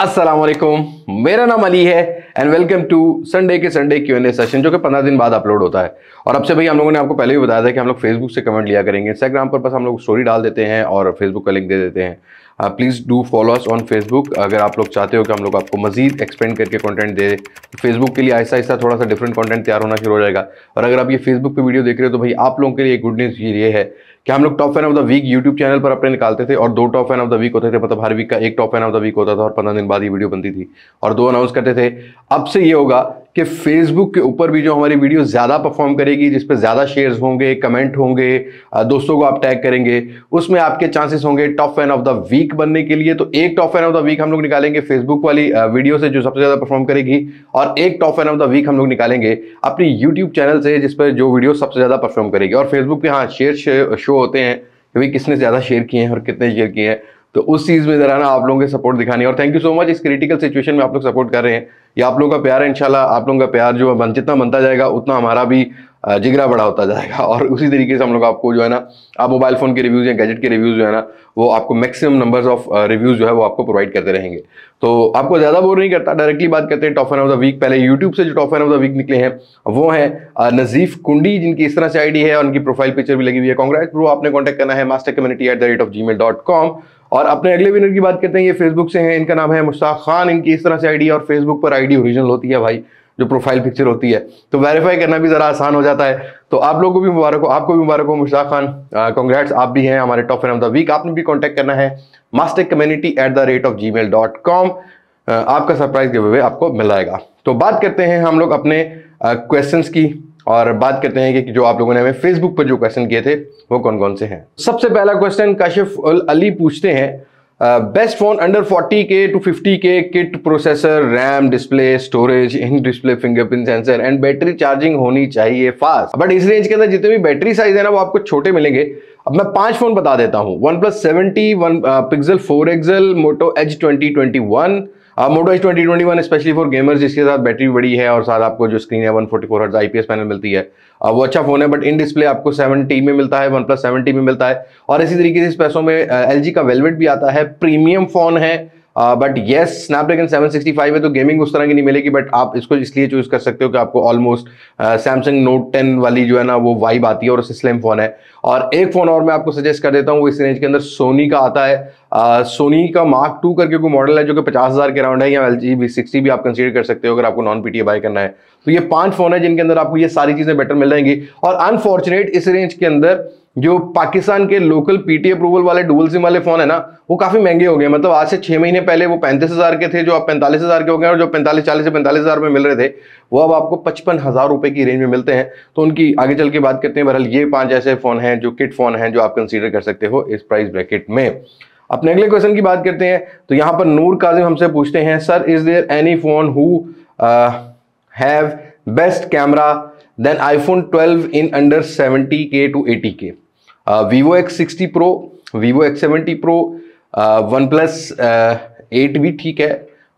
असलम मेरा नाम अली है एंड वेलकम टू संडे के Sunday Q N A session जो कि पंद्रह दिन बाद अपलोड होता है और अब से भाई हम लोगों ने आपको पहले भी बताया था कि हम लोग फेसबुक से कमेंट लिया करेंगे इंस्टाग्राम पर बस हम लोग स्टोरी डाल देते हैं और फेसबुक का लिंक दे देते हैं please do follow us on Facebook अगर आप लोग चाहते हो कि हम लोग आपको मजीद एक्सपेंड करके कॉन्टेंट दे फेसबुक तो के लिए ऐसा आहिस्ता थोड़ा सा डिफरेंट कॉन्टेंट तैयार होना शुरू हो जाएगा और अगर आप ये फेसबुक पर वीडियो देख रहे हो तो भाई आप लोगों के लिए गुड न्यूज़ ये है कि हम लोग top fan of the week YouTube channel पर अपने निकालते थे और दो top fan of the week होते थे मतलब हर वीक का एक top fan of the week होता था और पंद्रह दिन बाद ये वीडियो बनती थी और दो अनाउंस करते थे अब से ये होगा कि फेसबुक के ऊपर भी जो हमारी वीडियो ज़्यादा परफॉर्म करेगी जिसपे ज़्यादा शेयर्स होंगे कमेंट होंगे दोस्तों को आप टैग करेंगे उसमें आपके चांसेस होंगे top fan of the week बनने के लिए तो एक top fan of the week हम लोग निकालेंगे फेसबुक वाली वीडियो से जो सबसे ज़्यादा परफॉर्म करेगी और एक top fan of the week हम लोग निकालेंगे अपनी यूट्यूब चैनल से जिसपे जो वीडियो सबसे ज़्यादा परफॉर्म करेगी और फेसबुक के हाँ शेयर शो वो होते हैं कि भाई किसने ज़्यादा शेयर किए हैं और कितने शेयर किए हैं तो उस चीज़ में ज़रा ना आप लोगों के सपोर्ट दिखानी और थैंक यू सो मच इस क्रिटिकल सिचुएशन में आप लोग सपोर्ट कर रहे हैं ये आप लोगों का प्यार है इंशाल्लाह आप लोगों का प्यार जो है जितना बनता जाएगा उतना हमारा भी जिगरा बड़ा होता जाएगा और उसी तरीके से हम लोग आपको जो है ना आप मोबाइल फ़ोन के रिव्यूज़ या गैजेट के रिव्यूज़ जो है ना वो आपको मैक्सिमम नंबर्स ऑफ रिव्यूज़ जो है वो आपको प्रोवाइड करते रहेंगे तो आपको ज़्यादा बोर नहीं करता डायरेक्टली बात करते हैं टॉप ऑफ द वीक पहले यूट्यूब से जो टॉप ऑफ द वीक निकले हैं वो है नजीफ कुंडी जिनकी इस तरह से आईडी है और उनकी प्रोफाइल पिक्चर भी लगी हुई है कांग्रेस प्रो आपने कॉन्टैक्ट करना है master community at the rate of Gmail dot com और अपने अगले विनर की बात करते हैं ये फेसबुक से हैं इनका नाम है मुश्ताक खान इनकी इस तरह से आईडी और फेसबुक पर आईडी ओरिजिनल होती है भाई जो प्रोफाइल पिक्चर होती है तो वेरीफाई करना भी ज़रा आसान हो जाता है तो आप लोगों को भी मुबारक हो आपको भी मुबारक हो मुश्ताक खान कॉन्ग्रेट्स आप भी हैं हमारे top fan of the week आपने भी कॉन्टेक्ट करना है master community at the rate of Gmail dot com आपका सरप्राइज गिव अवे आपको मिल जाएगा तो बात करते हैं हम लोग अपने क्वेश्चन की और बात करते हैं कि जो आप लोगों ने हमें फेसबुक पर जो क्वेश्चन किए थे वो कौन कौन से हैं सबसे पहला क्वेश्चन काशिफ अली पूछते हैं best phone under K two K kit processor RAM display storage in display fingerprint sensor and battery charging होनी चाहिए फास्ट बट इस रेंज के अंदर जितने भी बैटरी साइज है ना वो आपको छोटे मिलेंगे अब मैं पांच फोन बता देता हूँ OnePlus seventy one Pixel four XL Moto H twenty twenty one Moto H twenty twenty one specially for gamers जिसके साथ बैटरी बड़ी है और साथ आपको जो स्क्रीन है one forty four hertz IPS panel मिलती है वो अच्छा फोन है बट इन डिस्प्ले आपको टी में मिलता है वन प्लस टी में मिलता है और इसी तरीके से इस पैसों में एल का वेलवेट भी आता है प्रीमियम फोन है बट येस स्नैपड्रैगन फाइव है तो गेमिंग उस तरह की नहीं मिलेगी बट आप इसको इसलिए चूज कर सकते हो कि आपको ऑलमोस्ट सैमसंग नोट टेन वाली जो है ना वो वाइब आती है और उससे स्लिम फोन है और एक फ़ोन और मैं आपको सजेस्ट कर देता हूँ वो इस रेंज के अंदर सोनी का आता है आ, सोनी का मार्क टू करके कोई मॉडल है जो कि पचास हज़ार के अराउंड है या एल जी सिक्सटी भी आप कंसीडर कर सकते हो अगर आपको नॉन पीटीए बाय करना है तो ये पांच फ़ोन है जिनके अंदर आपको ये सारी चीज़ें बेटर मिल जाएंगी और अनफॉर्चुनेट इस रेंज के अंदर जो पाकिस्तान के लोकल पीटी अप्रूवल वाले डुअल सिम वाले फोन है ना वो काफी महंगे हो गए मतलब आज से छह महीने पहले वो पैंतीस हजार के थे जो अब पैंतालीस हजार के हो गए और जो पैंतालीस चालीस से पैंतालीस हजार में मिल रहे थे वो अब आपको पचपन हज़ार रुपए की रेंज में मिलते हैं तो उनकी आगे चल के बात करते हैं बहरहाल ये पांच ऐसे फ़ोन हैं जो किट फ़ोन हैं जो आप कंसीडर कर सकते हो इस प्राइस ब्रैकेट में अपने अगले क्वेश्चन की बात करते हैं तो यहां पर नूर काजिम हमसे पूछते हैं sir is there any phone who have best camera than iPhone 12 in under K two K Vivo X sixty Pro Vivo X seventy Pro OnePlus eight भी ठीक है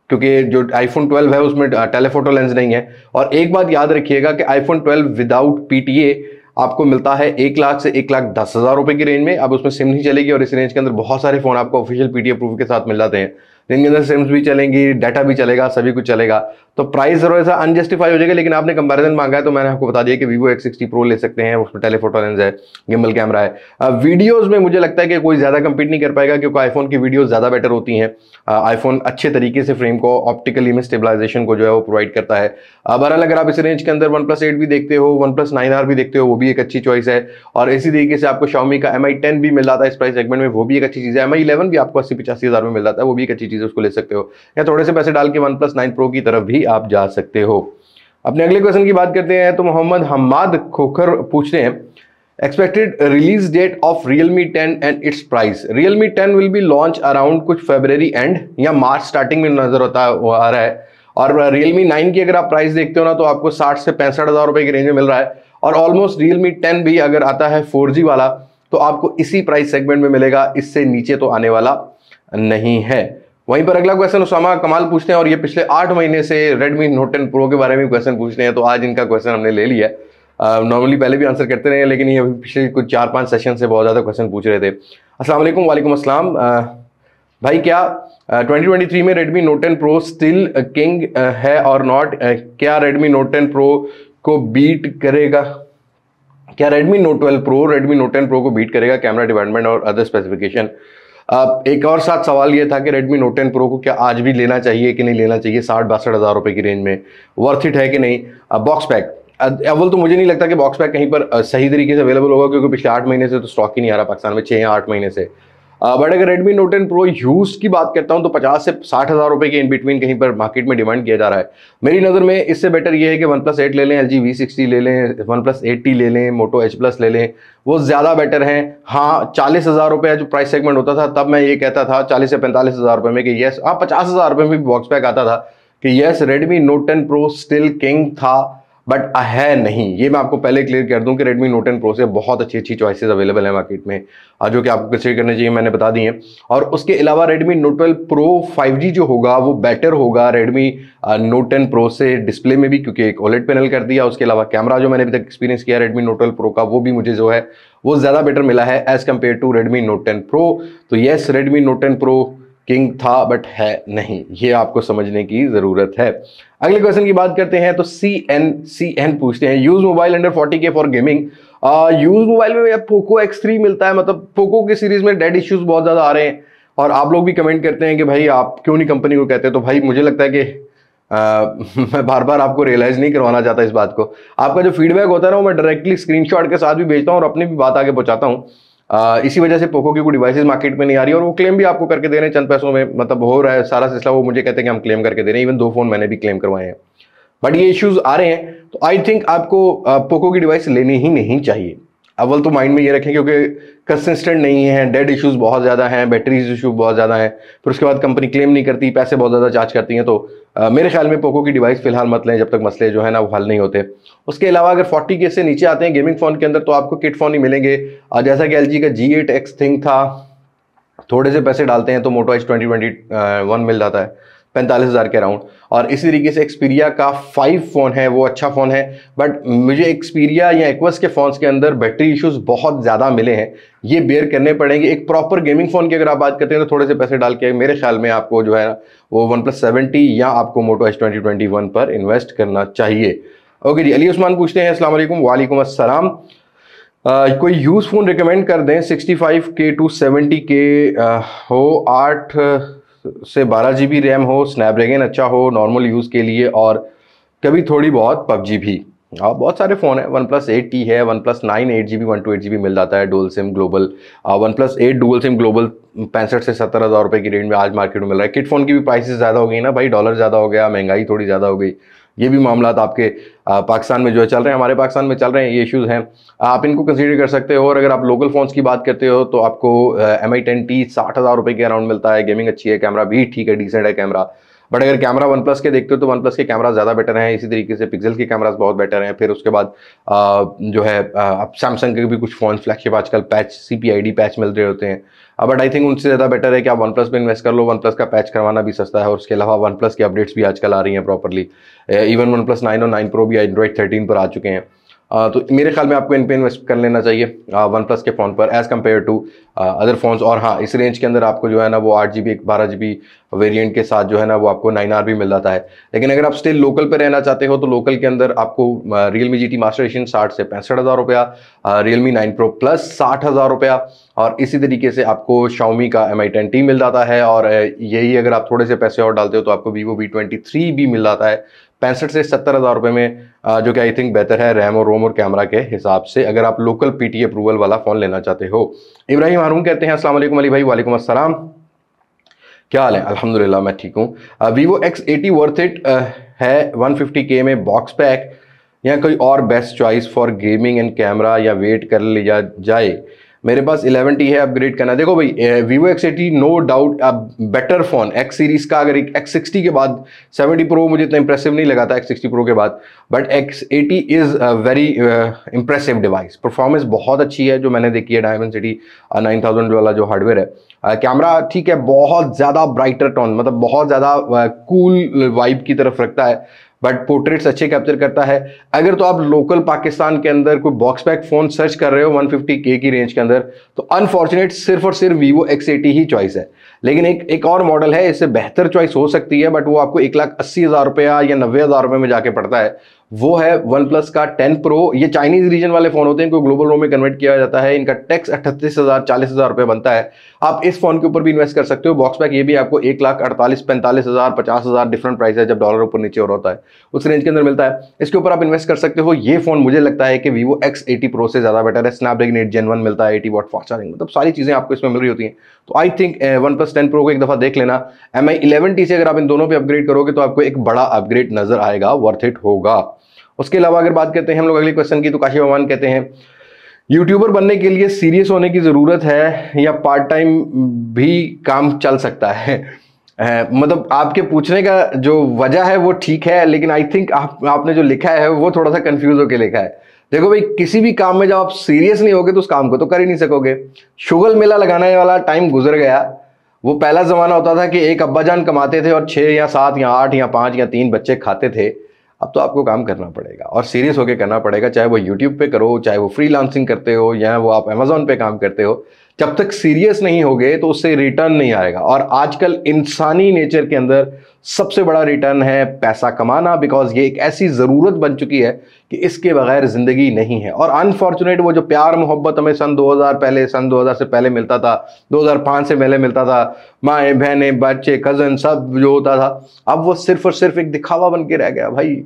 क्योंकि जो आईफोन 12 है उसमें टेलीफोटो लेंस नहीं है और एक बात याद रखिएगा कि आईफोन 12 विदाउट पीटीए आपको मिलता है एक लाख से एक लाख दस हज़ार रुपये की रेंज में अब उसमें सिम नहीं चलेगी और इस रेंज के अंदर बहुत सारे फ़ोन आपको ऑफिशियल पीटीए प्रूफ के साथ मिल जाते हैं जिनके अंदर सिम्स भी चलेंगी डाटा भी चलेगा सभी कुछ चलेगा तो प्राइस जरूर ऐसा अनजस्टिफाई हो जाएगा लेकिन आपने कंपैरिजन मांगा है तो मैंने आपको बता दिया कि वीवो एक्स सिक्सटी प्रो ले सकते हैं उसमें टेलीफोटो लेंस है गिम्बल कैमरा है वीडियोस में मुझे लगता है कि कोई ज़्यादा कंपीट नहीं कर पाएगा क्योंकि आईफोन की वीडियोस ज़्यादा बेटर होती हैं आईफोन अच्छे तरीके से फ्रेम को ऑप्टिकल इमेज स्टेबलाइजेशन को जो है वो प्रोवाइड करता है बहरहाल अगर आप इस रेंज के अंदर वन प्लस एट भी देखते हो वन प्लस नाइन आर भी देखते हो वो भी एक अच्छी चॉइस है और इसी तरीके से आपको शॉमी का एम आई टेन भी मिल जाता है इस प्राइस सेगमेंट में वो भी एक अच्छी चीज़ है एम आई इलेवन भी आपको अस्सी पचासी हज़ार में मिल जाता है वो भी एक अच्छी चीज़ है उसको ले सकते हो या थोड़े से पैसे डाल के वन प्लस नाइन प्रो की तरफ भी आप जा सकते हो अपने अगले क्वेश्चन की बात करते हैं तो मोहम्मद हमाद खोखर पूछ रहे हैं expected release date of Realme ten and its price Realme ten will be launch around कुछ फेबररी एंड या मार्च स्टार्टिंग में नजर होता आ रहा है और रियल मी नाइन की अगर आप प्राइस देखते हो ना तो आपको साठ से पैंसठ हज़ार रुपए की रेंज में मिल रहा है और ऑलमोस्ट रियल मी टेन भी अगर आता है फोर जी वाला तो आपको इसी प्राइस सेगमेंट में मिलेगा इससे नीचे तो आने वाला नहीं है वहीं पर अगला क्वेश्चन उसामा कमाल पूछते हैं और ये पिछले आठ महीने से Redmi Note 10 Pro के बारे में क्वेश्चन पूछते हैं तो आज इनका क्वेश्चन हमने ले लिया नॉर्मली पहले भी आंसर करते रहे लेकिन ये अभी पिछले कुछ चार पांच सेशन से बहुत ज़्यादा क्वेश्चन पूछ रहे थे असला वालेकुम असलम भाई क्या ट्वेंटी ट्वेंटी थ्री में Redmi Note ten Pro still king है और नॉट क्या रेडमी नोट टेन प्रो को बीट करेगा क्या Redmi Note twelve Pro Redmi Note ten pro को बीट करेगा कैमरा डिपार्टमेंट और अदर स्पेसिफिकेशन एक और साथ सवाल ये था कि Redmi Note 10 Pro को क्या आज भी लेना चाहिए कि नहीं लेना चाहिए साठ बासठ हज़ार रुपये की रेंज में वर्थ इट है कि नहीं बॉक्स पैक अव्वल तो मुझे नहीं लगता कि बॉक्स पैक कहीं पर सही तरीके से अवेलेबल होगा क्योंकि पिछले आठ महीने से तो स्टॉक ही नहीं आ रहा पाकिस्तान में छः या आठ महीने से बट अगर Redmi Note ten Pro use की बात करता हूँ तो पचास से साठ हज़ार रुपये के इन बिटवीन कहीं पर मार्केट में डिमांड किया जा रहा है मेरी नज़र में इससे बेटर ये है कि वन प्लस एट ले लें एल जी वी सिक्सटी ले लें वन प्लस एट टी ले लें मोटो एच प्लस ले लें वो ज़्यादा बेटर हैं हाँ चालीस हज़ार रुपये जो प्राइस सेगमेंट होता था तब मैं ये कहता था चालीस से पैंतालीस हज़ार रुपये में कि येस हाँ पचास हज़ार रुपये में भी बॉक्स पैक आता था कि yes Redmi Note ten Pro still king था बट है नहीं ये मैं आपको पहले क्लियर कर दूं कि Redmi Note 10 Pro से बहुत अच्छी अच्छी चॉइसेस अवेलेबल है मार्केट में जो कि आपको कंसिडर करने चाहिए मैंने बता दी है और उसके अलावा Redmi Note 12 Pro 5G जो होगा वो बेटर होगा Redmi Note 10 Pro से डिस्प्ले में भी क्योंकि एक ओलेट पैनल कर दिया उसके अलावा कैमरा जो मैंने अभी तक एक्सपीरियंस किया रेडमी नोट ट्वेल्व प्रो का वो भी मुझे जो है वो ज़्यादा बेटर मिला है as compare to Redmi Note ten Pro तो yes Redmi Note ten Pro king था बट है नहीं ये आपको समझने की ज़रूरत है अगले क्वेश्चन की बात करते हैं तो सी एन सी एन पूछते हैं use mobile under forty K for gaming use mobile में पोको एक्स थ्री मिलता है मतलब पोको की सीरीज़ में डेड इश्यूज़ बहुत ज़्यादा आ रहे हैं और आप लोग भी कमेंट करते हैं कि भाई आप क्यों नहीं कंपनी को कहते तो भाई मुझे लगता है कि आ, मैं बार बार आपको रियलाइज़ नहीं करवाना चाहता इस बात को आपका जो फीडबैक होता है ना वो मैं डायरेक्टली स्क्रीनशॉट के साथ भी भेजता हूँ और अपनी भी बात आगे पहुँचाता हूँ इसी वजह से पोको की कोई डिवाइसेज मार्केट में नहीं आ रही और वो क्लेम भी आपको करके दे रहे हैं चंद पैसों में मतलब हो रहा है सारा सिलसिला वो मुझे कहते हैं कि हम क्लेम करके दे रहे हैं इवन दो फ़ोन मैंने भी क्लेम करवाए हैं बट ये इश्यूज़ आ रहे हैं तो आई थिंक आपको पोको की डिवाइस लेनी ही नहीं चाहिए अव्वल तो माइंड में ये रखें क्योंकि कंसिस्टेंट नहीं है डेड इश्यूज बहुत ज़्यादा हैं बैटरीज इशू बहुत ज़्यादा हैं फिर उसके बाद कंपनी क्लेम नहीं करती पैसे बहुत ज़्यादा चार्ज करती हैं तो आ, मेरे ख्याल में पोको की डिवाइस फिलहाल मत लें जब तक मसले जो है ना वो हल नहीं होते उसके अलावा अगर फोर्टी के से नीचे आते हैं गेमिंग फ़ोन के अंदर तो आपको किट फ़ोन ही मिलेंगे जैसा कि एल का जी एट एक्स थिंग था थोड़े से पैसे डालते हैं तो मोटो एच ट्वेंटी मिल जाता है पैंतालीस हज़ार के अराउंड और इसी तरीके से एक्सपीरिया का फाइव फ़ोन है वो अच्छा फ़ोन है बट मुझे एक्सपीरिया या एक्वस के फ़ोन्स के अंदर बैटरी इश्यूज़ बहुत ज़्यादा मिले हैं ये बेयर करने पड़ेंगे एक प्रॉपर गेमिंग फ़ोन की अगर आप बात करते हैं तो थोड़े से पैसे डाल के मेरे ख्याल में आपको जो है वो वन प्लस सेवेंटी या आपको Moto S twenty twenty one पर इन्वेस्ट करना चाहिए ओके जी अली उस्मान पूछते हैं असल वालेकुम असलम Uh, कोई यूज़ फ़ोन रिकमेंड कर दें 65 के टू 70 के uh, हो आठ से बारह जी बी रैम हो स्नैपड्रैगन अच्छा हो नॉर्मल यूज़ के लिए और कभी थोड़ी बहुत पबजी भी और हाँ, बहुत सारे फ़ोन है वन प्लस एट टी है OnePlus nine eight G B one two eight G B मिल जाता है dual SIM global OnePlus eight dual SIM global पैंसठ से सत्तर हज़ार रुपये की रेंज में आज मार्केट में मिल रहा है किट फ़ोन की भी प्राइसेस ज़्यादा हो गई ना भाई डॉलर ज़्यादा हो गया महंगाई थोड़ी ज़्यादा हो गई ये भी मामला तो आपके पाकिस्तान में जो है चल रहे हैं हमारे पाकिस्तान में चल रहे हैं ये इश्यूज़ हैं आप इनको कंसीडर कर सकते हो और अगर आप लोकल फ़ोन्स की बात करते हो तो आपको एम आई टेन टी साठ हज़ार रुपये के अराउंड मिलता है गेमिंग अच्छी है कैमरा भी ठीक है डिसेंट है कैमरा बट अगर कैमरा वन प्लस के देखते हो तो वन प्लस के कैमरा ज़्यादा बेटर हैं इसी तरीके से पिक्सल के कैमराज बहुत बेटर हैं फिर उसके बाद जो है सैमसंग के भी कुछ फ़ोन फ्लैगशिप आजकल patch C P I D patch मिल रहे होते हैं बट आई थिंक उनसे ज़्यादा बेटर है कि आप वन प्लस में इन्वेस्ट कर लो वन प्लस का पैच करवाना भी सस्ता है और उसके अलावा वन प्लस की अपडेट्स भी आजकल आ रही हैं properly even OnePlus nine और नाइन प्रो भी एंड्रॉइड थर्टीन पर आ चुके हैं Uh, तो मेरे ख्याल में आपको इन पे इन्वेस्ट कर लेना चाहिए वन uh, प्लस के फ़ोन पर as compare to other phones और हाँ इस रेंज के अंदर आपको जो है ना वो आठ जी बी बारह जी बी वेरियंट के साथ जो है ना वो आपको नाइन आर भी मिल जाता है लेकिन अगर आप स्टिल लोकल पर रहना चाहते हो तो लोकल के अंदर आपको Realme G T master edition साठ से पैंसठ हज़ार रुपया Realme nine pro plus साठ हज़ार रुपया और इसी तरीके से आपको शाउमी का एम आई टेन टी मिल जाता है और uh, यही अगर आप थोड़े से पैसे और डालते हो तो आपको वीवो वी ट्वेंटी थ्री भी मिल जाता है पैंसठ से सत्तर हज़ार रुपये में जो कि आई थिंक बेहतर है रैम और रोम और कैमरा के हिसाब से अगर आप लोकल टी अप्रूवल e वाला फ़ोन लेना चाहते हो इब्राहिम हारून कहते हैं असल अली भाई वालेकुम असलम क्या हाल है अल्हम्दुलिल्लाह मैं ठीक हूँ Vivo X eighty worth it है वन फिफ्टी के में बॉक्स पैक या कोई और best choice for gaming and camera या वेट कर लिया जाए मेरे पास 11T है अपग्रेड करना देखो भाई Vivo X eighty no doubt अब बेटर फोन एक्स सीरीज़ का अगर एक एक्स सिक्सटी के बाद 70 प्रो मुझे इतना इंप्रेसिव नहीं लगा था एक्स सिक्सटी प्रो के बाद but X eighty is very impressive device performance बहुत अच्छी है जो मैंने देखी है डायमंड सिटी नाइन थाउजेंड वाला जो हार्डवेयर है कैमरा uh, ठीक है बहुत ज़्यादा ब्राइटर टोन मतलब बहुत ज़्यादा कूल uh, वाइब की तरफ रखता है बट पोर्ट्रेट्स अच्छे कैप्चर करता है अगर तो आप लोकल पाकिस्तान के अंदर कोई बॉक्स पैक फ़ोन सर्च कर रहे हो के की रेंज के अंदर तो अनफॉर्चुनेट सिर्फ और सिर्फ वीवो एक्स ही चॉइस है लेकिन एक एक और मॉडल है इससे बेहतर चॉइस हो सकती है बट वो आपको एक लाख अस्सी हज़ार रुपया या नब्बे हज़ार रुपये में जाके पड़ता है वो है वन प्लस का टेन प्रो ये चाइनीज रीजन वाले फ़ोन होते हैं इनको ग्लोबल रोम में कन्वर्ट किया जाता है इनका टैक्स अट्ठतीस हज़ार चालीस हज़ार रुपये बनता है आप इस फ़ोन के ऊपर भी इन्वेस्ट कर सकते हो बॉक्स पैक ये भी आपको एक लाख अड़तालीस पैंतालीस हज़ार पचास हज़ार डिफरेंट प्राइस है जब डॉलर ऊपर नीचे और होता है उस रेंज के अंदर मिलता है इसके ऊपर आप इन्वेस्ट कर सकते हो ये फ़ोन मुझे लगता है कि वीवो एक्स एटी प्रो से ज़्यादा बेटर है स्नैपड्रैगन एट जेन वन मिलता है एटी वॉट फास्ट चार्जिंग मतलब सारी चीज़ें आपको इसमें मिल रही होती है तो I think OnePlus ten pro को एक दफ़ा देख लेना एम आई इलेवन टी से अगर आप इन दोनों पर अपग्रेड करोगे तो आपको एक बड़ा अपग्रेड नज़र आएगा वर्थ इट होगा उसके अलावा अगर बात करते हैं हम लोग अगले क्वेश्चन की तो काशी भगवान कहते हैं यूट्यूबर बनने के लिए सीरियस होने की ज़रूरत है या पार्ट टाइम भी काम चल सकता है मतलब आपके पूछने का जो वजह है वो ठीक है लेकिन आई थिंक आप आपने जो लिखा है वो थोड़ा सा कंफ्यूज होकर लिखा है देखो भाई किसी भी काम में जब आप सीरियस नहीं होगे तो उस काम को तो कर ही नहीं सकोगे शुगल मेला लगाने वाला टाइम गुजर गया वो पहला ज़माना होता था कि एक अब्बाजान कमाते थे और छः या सात या आठ या पाँच या तीन बच्चे खाते थे अब तो आपको काम करना पड़ेगा और सीरियस होकर करना पड़ेगा चाहे वो यूट्यूब पे करो चाहे वो लांसिंग करते हो या वो आप अमेजोन पे काम करते हो जब तक सीरियस नहीं हो गए तो उससे रिटर्न नहीं आएगा और आजकल इंसानी नेचर के अंदर सबसे बड़ा रिटर्न है पैसा कमाना बिकॉज ये एक ऐसी ज़रूरत बन चुकी है कि इसके बगैर ज़िंदगी नहीं है और अनफॉर्चुनेट वो जो प्यार मोहब्बत हमें सन 2000 पहले सन 2000 से पहले मिलता था 2005 से पहले मिलता था माएँ बहनें बच्चे कज़न सब जो होता था अब वो सिर्फ और सिर्फ एक दिखावा बन के रह गया भाई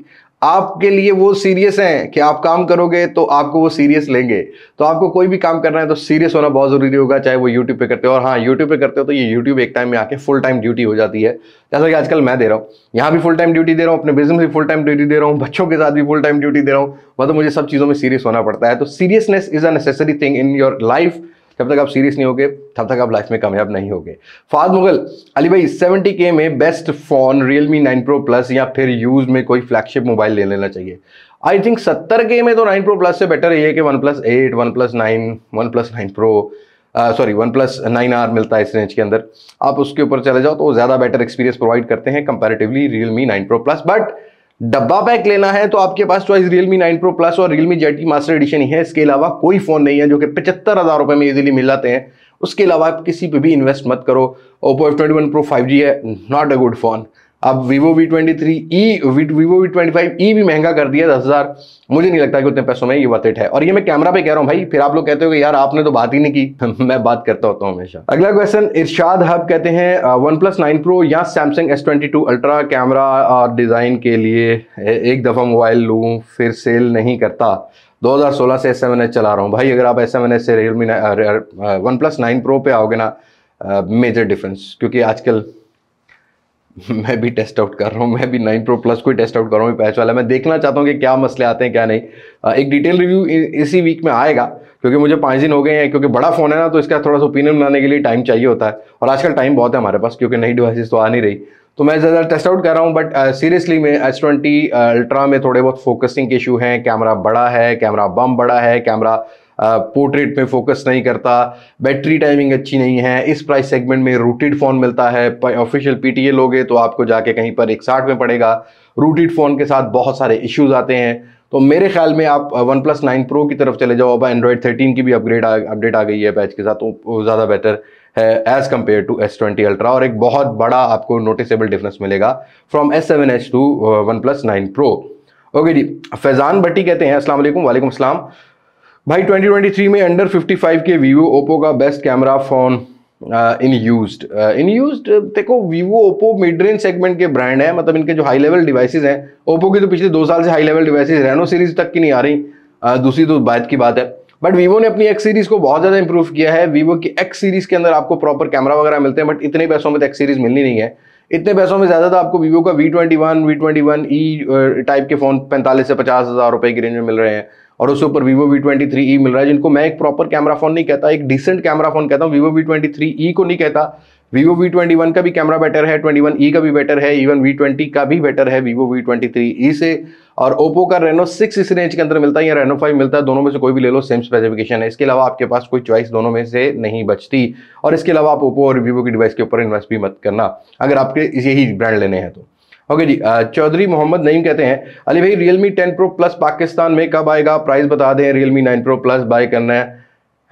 आपके लिए वो सीरियस हैं कि आप काम करोगे तो आपको वो सीरियस लेंगे तो आपको कोई भी काम करना है तो सीरियस होना बहुत ज़रूरी होगा चाहे वो यूट्यूब पे करते हो और हाँ यूट्यूब पे करते हो तो ये यूट्यूब एक टाइम में आके फुल टाइम ड्यूटी हो जाती है जैसा कि आजकल मैं दे रहा हूँ यहाँ भी फुल टाइम ड्यूटी दे रहा हूँ अपने बिजनेस भी फुल टाइम ड्यूटी दे रहा हूँ बच्चों के साथ भी फुल टाइम ड्यूटी दे रहा हूँ मतलब मुझे सब चीज़ों में सीरियस होना पड़ता है तो seriousness is a necessary thing in your life जब तक आप सीरियस नहीं होगे तब तक आप लाइफ में कामयाब नहीं होगे फाद मुगल अली भाई सेवेंटी के में best phone Realme nine pro plus या फिर यूज में कोई फ्लैगशिप मोबाइल ले लेना चाहिए आई थिंक सत्तर के में तो नाइन प्रो प्लस से बेटर है कि OnePlus eight OnePlus nine OnePlus nine pro sorry OnePlus nine R मिलता है इस रेंज के अंदर आप उसके ऊपर चले जाओ तो ज़्यादा बेटर एक्सपीरियंस प्रोवाइड करते हैं comparatively Realme nine pro plus but डब्बा पैक लेना है तो आपके पास choice Realme nine pro plus और रियलमी जेट की मास्टर एडिशन ही है इसके अलावा कोई फ़ोन नहीं है जो कि पचहत्तर हज़ार रुपए में इजीली मिल जाते हैं उसके अलावा आप किसी पे भी इन्वेस्ट मत करो Oppo F twenty one pro five G है नॉट अ गुड फ़ोन अब Vivo V twenty three E Vivo V twenty five E भी महंगा कर दिया दस हज़ार मुझे नहीं लगता कि उतने पैसों में ये वर्थ इट है और ये मैं कैमरा पे कह रहा हूँ भाई फिर आप लोग कहते हो कि यार आपने तो बात ही नहीं की मैं बात करता होता हूँ हमेशा अगला क्वेश्चन इर्शाद हब कहते हैं वन प्लस नाइन प्रो या Samsung S twenty two ultra camera और डिज़ाइन के लिए एक दफ़ा मोबाइल लू फिर सेल नहीं करता 2016 से एस एम चला रहा हूँ भाई अगर आप एस एम से रियल वन प्लस नाइन प्रो पे आओगे ना मेजर uh, डिफरेंस क्योंकि आजकल मैं भी टेस्ट आउट कर रहा हूँ मैं भी नाइन प्रो प्लस को ही टेस्ट आउट कर रहा हूँ पैच वाला मैं देखना चाहता हूँ कि क्या मसले आते हैं क्या नहीं एक डिटेल रिव्यू इसी वीक में आएगा क्योंकि मुझे पाँच दिन हो गए हैं क्योंकि बड़ा फ़ोन है ना तो इसका थोड़ा सा ओपिनियन बनाने के लिए टाइम चाहिए होता है और आजकल टाइम बहुत है हमारे पास क्योंकि नई डिवाइसेस तो आ नहीं रही तो मैं ज़्यादा टेस्ट आउट कर रहा हूँ बट सीरियसली मैं एस ट्वेंटी अल्ट्रा में थोड़े बहुत फोकसिंग के इशू हैं कैमरा बड़ा है कैमरा बम बड़ा है कैमरा पोर्ट्रेट पे फोकस नहीं करता बैटरी टाइमिंग अच्छी नहीं है इस प्राइस सेगमेंट में रूटेड फ़ोन मिलता है ऑफिशियल पीटीए लोगे तो आपको जाके कहीं पर एक साठ में पड़ेगा रूटेड फ़ोन के साथ बहुत सारे इश्यूज़ आते हैं तो मेरे ख्याल में आप वन प्लस नाइन प्रो की तरफ चले जाओ अब एंड्रॉयड थर्टीन की भी अपग्रेड अपडेट आ गई है बैच के साथ तो ज़्यादा बेटर है as compare to S twenty ultra और एक बहुत बड़ा आपको नोटिसेबल डिफरेंस मिलेगा from S seven edge to OnePlus nine pro okay ji Faizan Bhatti कहते हैं असलम वालेकुम असलम भाई 2023 में अंडर 55 के वीवो ओप्पो का बेस्ट कैमरा फ़ोन इन यूज इन यूज देखो Vivo Oppo mid range segment के ब्रांड है मतलब इनके जो हाई लेवल डिवाइसेज हैं ओप्पो की तो पिछले दो साल से high level devices Reno series तक की नहीं आ रही uh, दूसरी तो बात की बात है बट वीवो ने अपनी एक्स सीरीज़ को बहुत ज़्यादा इंप्रूव किया है वीवो की एक्स सीरीज़ के अंदर आपको प्रॉपर कैमरा वगैरह मिलते हैं बट इतने पैसों में तो एक्स सीरीज़ मिलनी नहीं है इतने पैसों में ज़्यादा तो आपको वीवो का V twenty one V twenty one E type के फ़ोन पैंतालीस से पचास हज़ार रुपये की रेंज में मिल रहे हैं और उसके ऊपर Vivo V twenty three E मिल रहा है जिनको मैं एक प्रॉपर कैमरा फोन नहीं कहता एक डिसेंट कैमरा फोन कहता हूँ Vivo V twenty three E को नहीं कहता वीवो वी ट्वेंटी वन का भी कैमरा बेटर है ट्वेंटी वन ई का भी बेटर है इवन वी ट्वेंटी का भी बेटर है Vivo V twenty three E से और ओप्पो का रेनो सिक्स इस रेंज के अंदर मिलता है या रेनो फाइव मिलता है दोनों में से कोई भी ले लो सेम स्पेसिफिकेशन है इसके अलावा आपके पास कोई चॉइस दोनों में से नहीं बचती और इसके अलावा आप ओप्पो और वीवो की डिवाइस के ऊपर इन्वेस्ट भी मत करना अगर आपके यही ब्रांड लेने हैं तो ओके जी चौधरी मोहम्मद नईम कहते हैं अली भाई Realme ten pro plus Pakistan में कब आएगा प्राइस बता दें Realme nine pro plus buy करना है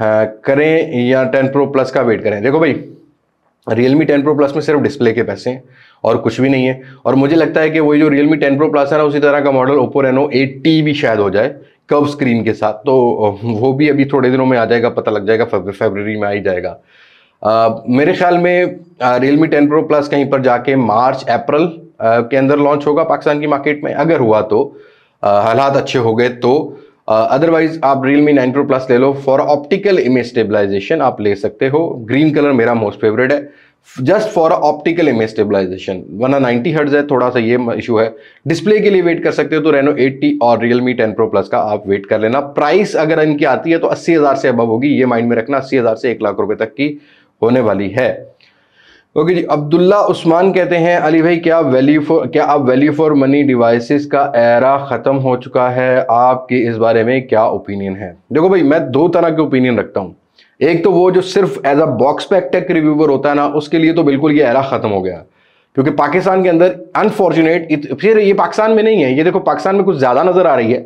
आ, करें या टेन प्रो प्लस का वेट करें देखो भाई रियलमी टेन प्रो प्लस में सिर्फ डिस्प्ले के पैसे हैं और कुछ भी नहीं है और मुझे लगता है कि वही जो रियलमी टेन प्रो प्लस है ना उसी तरह का मॉडल ओप्पो रेनो एट्टी भी शायद हो जाए कव स्क्रीन के साथ तो वो भी अभी थोड़े दिनों में आ जाएगा पता लग जाएगा फेबररी में आ ही जाएगा आ, मेरे ख्याल में रियलमी टेन प्रो प्लस कहीं पर जाके मार्च अप्रैल के अंदर लॉन्च होगा पाकिस्तान की मार्केट में अगर हुआ तो हालात अच्छे हो गए तो अदरवाइज आप Realme nine pro plus ले लो फॉर ऑप्टिकल इमेज स्टेबलाइजेशन आप ले सकते हो ग्रीन कलर मेरा मोस्ट फेवरेट है just for optical image stabilization वरना 90 हर्ट्ज है थोड़ा सा ये इशू है डिस्प्ले के लिए वेट कर सकते हो तो रेनो 80 और Realme ten pro plus का आप वेट कर लेना प्राइस अगर इनकी आती है तो अस्सी हज़ार से अबव होगी ये माइंड में रखना अस्सी हज़ार से एक लाख रुपए तक की होने वाली है ओके जी अब्दुल्ला उस्मान कहते हैं अली भाई क्या वैल्यू फॉर क्या आप वैल्यू फॉर मनी डिवाइसेस का एरा ख़त्म हो चुका है आपके इस बारे में क्या ओपिनियन है देखो भाई मैं दो तरह के ओपिनियन रखता हूँ एक तो वो जो सिर्फ as a box pack tech reviewer होता है ना उसके लिए तो बिल्कुल ये एरा ख़त्म हो गया क्योंकि पाकिस्तान के अंदर अनफॉर्चुनेट फिर ये पाकिस्तान में नहीं है ये देखो पाकिस्तान में कुछ ज़्यादा नज़र आ रही है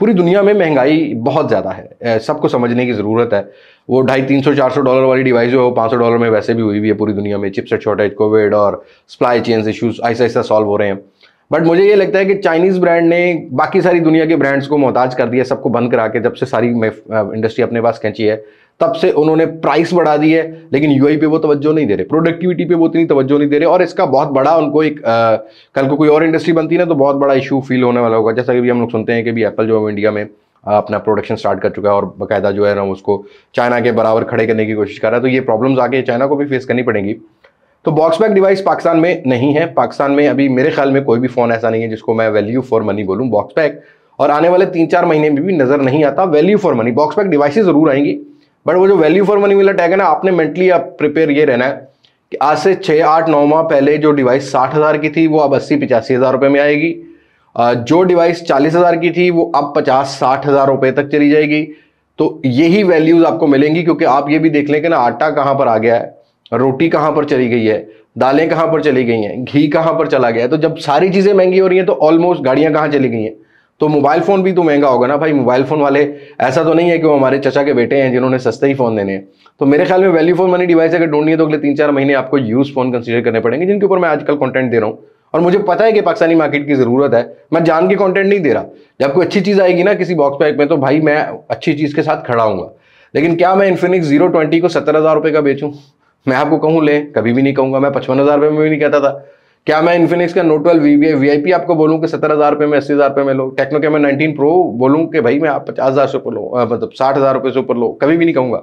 पूरी दुनिया में महंगाई बहुत ज़्यादा है सबको समझने की ज़रूरत है वो ढाई तीन सौ चार सौ डॉलर वाली डिवाइस जो है वो पाँच सौ डॉलर में वैसे भी हुई हुई है पूरी दुनिया में चिपसेट शॉर्टेज कोविड और सप्लाई चेन इशूज़ ऐसा ऐसा सॉल्व हो रहे हैं बट मुझे ये लगता है कि चाइनीज़ ब्रांड ने बाकी सारी दुनिया के ब्रांड्स को मोहताज कर दिया सबको बंद करा के जब से सारी इंडस्ट्री अपने पास खींची है तब से उन्होंने प्राइस बढ़ा दी है लेकिन यूआई पे वो तवज्जो नहीं दे रहे प्रोडक्टिविटी पे वो इतनी तवज्जो नहीं दे रहे और इसका बहुत बड़ा उनको एक आ, कल को कोई और इंडस्ट्री बनती ना तो बहुत बड़ा इशू फील होने वाला होगा जैसा कि भी हम लोग सुनते हैं कि भी एप्पल जो है इंडिया में अपना प्रोडक्शन स्टार्ट कर चुका है और बाकायदा जो है ना उसको चाइना के बराबर खड़े करने की कोशिश कर रहा है तो ये प्रॉब्लम्स आगे चाइना को भी फेस करनी पड़ेंगी तो बॉक्स बैक डिवाइस पाकिस्तान में नहीं है पाकिस्तान में अभी मेरे ख्याल में कोई भी फ़ोन ऐसा नहीं है जिसको मैं वैल्यू फॉर मनी बोलूँ बॉक्स बैक और आने वाले तीन चार महीने में भी नज़र नहीं आता value for money box pack ज़रूर आएंगी बट वो जो वैल्यू फॉर मनी वाला टैग है ना आपने मेंटली आप प्रिपेयर ये रहना है कि आज से छः आठ नौ माह पहले जो डिवाइस साठ हज़ार की थी वो अब अस्सी पिचासी हज़ार रुपये में आएगी जो डिवाइस चालीस हज़ार की थी वो अब पचास साठ हज़ार रुपये तक चली जाएगी तो यही वैल्यूज़ आपको मिलेंगी क्योंकि आप ये भी देख लें कि ना आटा कहाँ पर आ गया है रोटी कहां पर चली गई है दालें कहां पर चली गई हैं घी कहां पर चला गया है तो जब सारी चीज़ें महंगी हो रही हैं तो ऑलमोस्ट गाड़ियां कहां चली गई हैं तो मोबाइल फ़ोन भी तो महंगा होगा ना भाई मोबाइल फ़ोन वाले ऐसा तो नहीं है कि वो हमारे चचा के बेटे हैं जिन्होंने सस्ते ही फ़ोन देने तो मेरे ख्याल में वैल्यू फॉर मनी डिवाइस अगर ढूंढनी है तो अगले तीन चार महीने आपको यूज़ फ़ोन कंसिडर करने पड़ेंगे जिनके ऊपर मैं आजकल कॉन्टेंट दे रहा हूँ और मुझे पता है कि पाकिस्तानी मार्केट की ज़रूरत है मैं जान के कॉन्टेंट नहीं दे रहा जब कोई अच्छी चीज़ आएगी ना किसी बॉक्स पैक में तो भाई मैं अच्छी चीज़ के साथ खड़ा हूँ लेकिन क्या मैं इन्फिनिक्स जीरो ट्वेंटी को सत्तर हज़ार रुपये का बेचूँ मैं आपको कहूँ ले कभी भी नहीं कहूंगा मैं पचपन हज़ार रुपये में भी नहीं कहता था क्या मैं इन्फिनिक्स का note twelve V V I P आपको बोलूँ कि सत्तर हज़ार रुपये में अस्सी हज़ार रुपये में लो टेक्नो के मैं नाइनटीन प्रो बोलूँ कि भाई मैं आप पचास हज़ार से ऊपर लो मतलब साठ हज़ार रुपये से ऊपर लो कभी भी नहीं कहूँगा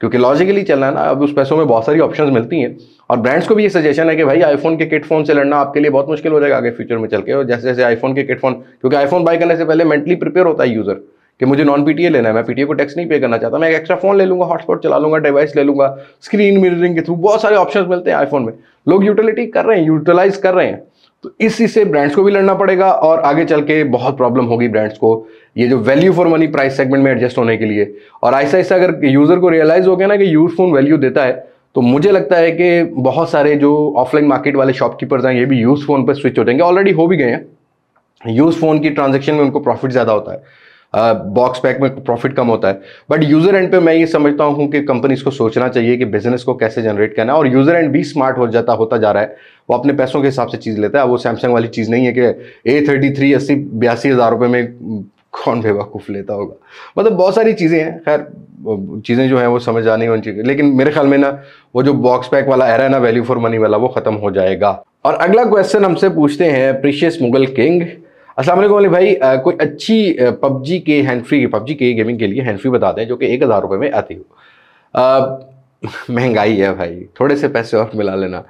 क्योंकि लॉजिकली चल रहा है ना अब उस पैसों में बहुत सारी ऑप्शन मिलती हैं और ब्रांड्स को भी ये सजेशन है कि भाई आईफोन के किट फोन से लड़ना आपके लिए बहुत मुश्किल हो जाएगा आगे फ्यूचर में चल के और जैसे जैसे आईफोन के किट फोन क्योंकि आईफोन बाय करने से पहले मेंटली प्रिपेयर होता है यूज़र कि मुझे नॉन पीटीए लेना है मैं पीटीए को टैक्स नहीं पे करना चाहता मैं एक एक्स्ट्रा फोन ले लूँगा हॉटस्पॉट चला लूँगा डिवाइस ले लूँगा स्क्रीन मिररिंग के थ्रू बहुत सारे ऑप्शन मिलते हैं आईफोन में लोग यूटिलिटी कर रहे हैं यूटिलाइज कर रहे हैं तो इसी से ब्रांड्स को भी लड़ना पड़ेगा और आगे चल के बहुत प्रॉब्लम होगी ब्रांड्स को ये जो value for money price segment में एडजस्ट होने के लिए और ऐसा ऐसा अगर यूज़र को रियलाइज़ हो गया ना कि यूज फोन वैल्यू देता है तो मुझे लगता है कि बहुत सारे जो ऑफलाइन मार्केट वाले शॉपकीपर्स हैं ये भी यूज़ फोन पर स्विच हो जाएंगे ऑलरेडी हो भी गए हैं यूज़ फोन की ट्रांजेक्शन में उनको प्रॉफिट ज़्यादा होता है बॉक्स पैक में प्रॉफिट कम होता है बट यूज़र एंड पे मैं ये समझता हूँ कि कंपनीज को सोचना चाहिए कि बिजनेस को कैसे जनरेट करना है और यूज़र एंड भी स्मार्ट हो जाता होता जा रहा है वो अपने पैसों के हिसाब से चीज़ लेता है वो सैमसंग वाली चीज़ नहीं है कि ए थर्टी थ्री अस्सी बयासी हज़ार रुपये में कौन बेवकूफ़ लेता होगा मतलब बहुत सारी चीज़ें हैं खैर चीज़ें जो हैं वो समझ आने होनी चीज़ें लेकिन मेरे ख्याल में ना वो जो बॉक्स पैक वाला एरा है ना वैल्यू फॉर मनी वाला वो ख़त्म हो जाएगा और अगला क्वेश्चन हमसे पूछते हैं प्रीशियस मुगल किंग असल अली भाई आ, कोई अच्छी पबजी के हैंड फ्री पबजी के गेमिंग के लिए हैंड फ्री बता दें जो कि एक हज़ार रुपये में आती हो महंगाई है भाई थोड़े से पैसे और मिला लेना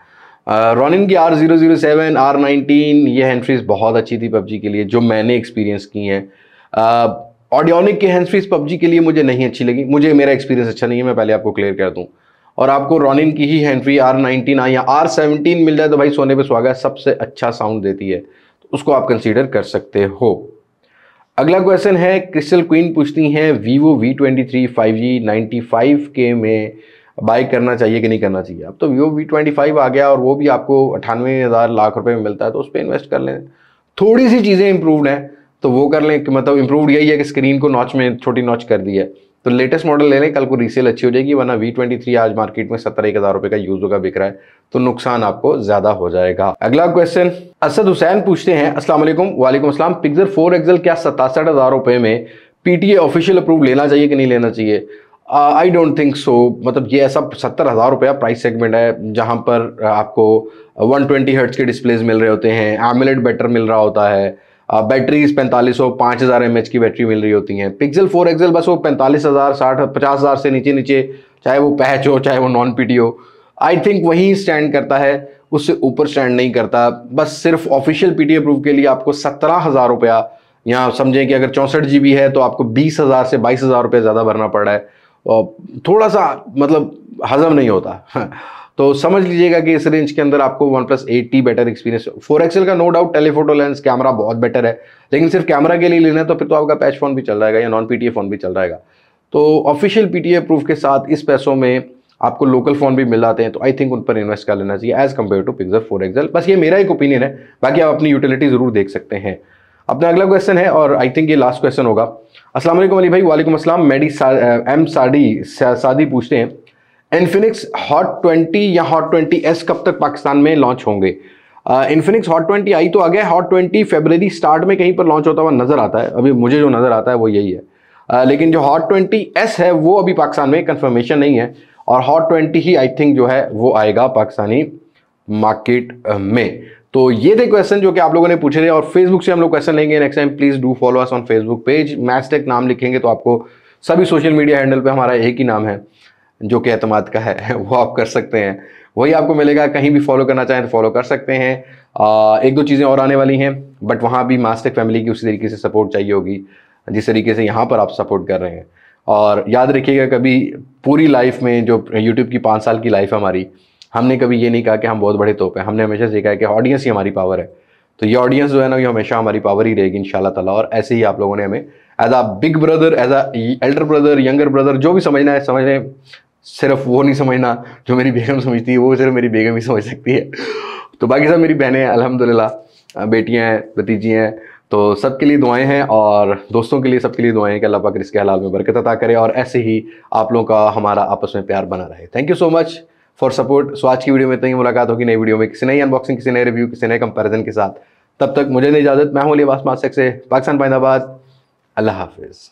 रॉनिन की R zero zero seven R nineteen ये हैंड फ्रीज बहुत अच्छी थी पबजी के लिए जो मैंने एक्सपीरियंस की हैं ऑडियोनिक के हैंड फ्रीज पबजी के लिए मुझे नहीं अच्छी लगी मुझे मेरा एक्सपीरियंस अच्छा नहीं है मैं पहले आपको क्लियर कर दूँ और आपको रॉनिन की ही हैंड फ्री आर नाइनटीन या आर सेवनटीन मिल जाए तो भाई सोने पर स्वागत सबसे अच्छा साउंड देती है उसको आप कंसीडर कर सकते हो अगला क्वेश्चन है क्रिस्टल क्वीन पूछती हैं वीवो वी ट्वेंटी थ्री के में बाई करना चाहिए कि नहीं करना चाहिए अब तो वीवो वी ट्वेंटी फाइव आ गया और वो भी आपको अठानवे हज़ार लाख रुपए में मिलता है तो उस पर इन्वेस्ट कर लें थोड़ी सी चीज़ें इंप्रूव हैं तो वो कर लें कि मतलब इंप्रूव यही है कि स्क्रीन को नॉच में छोटी नॉच कर दी है तो लेटेस्ट मॉडल ले लें कल को रीसेल अच्छी हो जाएगी वरना वी ट्वेंटी थ्री आज मार्केट में सत्तर एक हज़ार रुपये का यूज होगा बिक रहा है तो नुकसान आपको ज़्यादा हो जाएगा अगला क्वेश्चन असद हुसैन पूछते हैं असलम वालेकुम असलम पिक्जर फोर एक्सल क्या सतासठ हज़ार रुपए में पीटीए ऑफिशियल अप्रूव लेना चाहिए कि नहीं लेना चाहिए आई डोंट थिंक सो मतलब ये ऐसा सत्तर हज़ार रुपया प्राइस सेगमेंट है जहाँ पर आपको वन ट्वेंटी हर्ट्स के डिस्प्लेज मिल रहे होते हैं एमलेट बेटर मिल रहा होता है बैटरीज पैंतालीस सौ पाँच हज़ार एम की बैटरी मिल रही होती हैं पिक्सल फोर एक्सल बस वो पैंतालीस हज़ार साठ पचास हज़ार से नीचे नीचे चाहे वो पैच हो चाहे वो नॉन पी हो आई थिंक वहीं स्टैंड करता है उससे ऊपर स्टैंड नहीं करता बस सिर्फ ऑफिशियल पी टी के लिए आपको सत्रह हज़ार रुपया यहाँ समझें कि अगर चौंसठ जी बी है तो आपको बीस हज़ार से बाईस हज़ार रुपये ज़्यादा भरना पड़ रहा है और थोड़ा सा मतलब हज़म नहीं होता तो समझ लीजिएगा कि इस रेंज के अंदर आपको OnePlus eight T better experience four XL का no doubt telephoto lens camera बहुत बेटर है लेकिन सिर्फ कैमरा के लिए लेना है तो फिर तो आपका पैच फोन भी चल रहेगा या नॉन पीटीए फोन भी चल रहेगा तो ऑफिशियल पीटीए प्रूफ के साथ इस पैसों में आपको लोकल फ़ोन भी मिल जाते हैं तो आई थिंक उन पर इन्वेस्ट कर लेना चाहिए as compare to Pixel four XL बस ये मेरा एक ओपिनियन है बाकी आप अपनी यूटिलिटी ज़रूर देख सकते हैं अपना अगला क्वेश्चन है और आई थिंक ये लास्ट क्वेश्चन होगा असल अली भाई वालेकुम असलम मेडी एम साडी सादी पूछते हैं इन्फिनिक्स हॉट ट्वेंटी या हॉट ट्वेंटी एस कब तक पाकिस्तान में लॉन्च होंगे इन्फिनिक्स हॉट ट्वेंटी आई तो आ गया हॉट ट्वेंटी फेबररी स्टार्ट में कहीं पर लॉन्च होता हुआ नज़र आता है अभी मुझे जो नज़र आता है वो यही है uh, लेकिन जो हॉट ट्वेंटी एस है वो अभी पाकिस्तान में कंफर्मेशन नहीं है और हॉट ट्वेंटी ही आई थिंक जो है वो आएगा पाकिस्तानी मार्केट uh, में तो ये थे क्वेश्चन जो कि आप लोगों ने पूछे थे और फेसबुक से हम लोग क्वेश्चन लेंगे next time please do follow us on Facebook page match नाम लिखेंगे तो आपको सभी सोशल मीडिया हैंडल पर हमारा एक ही नाम है जो कि अतमाद का है वो आप कर सकते हैं वही आपको मिलेगा कहीं भी फॉलो करना चाहें तो फॉलो कर सकते हैं आ, एक दो चीज़ें और आने वाली हैं बट वहाँ भी मास्टर फैमिली की उसी तरीके से सपोर्ट चाहिए होगी जिस तरीके से यहाँ पर आप सपोर्ट कर रहे हैं और याद रखिएगा कभी पूरी लाइफ में जो यूट्यूब की पाँच साल की लाइफ हमारी हमने कभी ये नहीं कहा कि हम बहुत बड़े तोप हैं हमने हमेशा सीखा है कि ऑडियंस ही हमारी पावर है तो ये ऑडियंस जो है ना ये हमेशा हमारी पावर ही रहेगी इन ताला और ऐसे ही आप लोगों ने हमें as a big brother as a elder brother younger brother जो भी समझना है समझने सिर्फ वो नहीं समझना जो मेरी बेगम समझती है वो सिर्फ मेरी बेगम ही समझ सकती है तो बाकी सब मेरी बहनें अलहमदिल्ला बेटियाँ हैं भतीजी हैं तो सबके लिए दुआएं हैं और दोस्तों के लिए सबके लिए दुआएं हैं कि अल्लाह पाकर इसके हलाल में बरकत अता करे और ऐसे ही आप लोगों का हमारा आपस में प्यार बना रहे thank you so much for support so आज की वीडियो में इतनी ही मुलाकात होगी नई वीडियो में किसी नई अनबॉक्सिंग किसी नए रिव्यू किसी नए कंपेरिजन के साथ तब तक मुझे नहीं इजाज़त मैं हूँ लिबास मास्क से पाकिस्तान पैदाबाद अल्लाह हाफिज़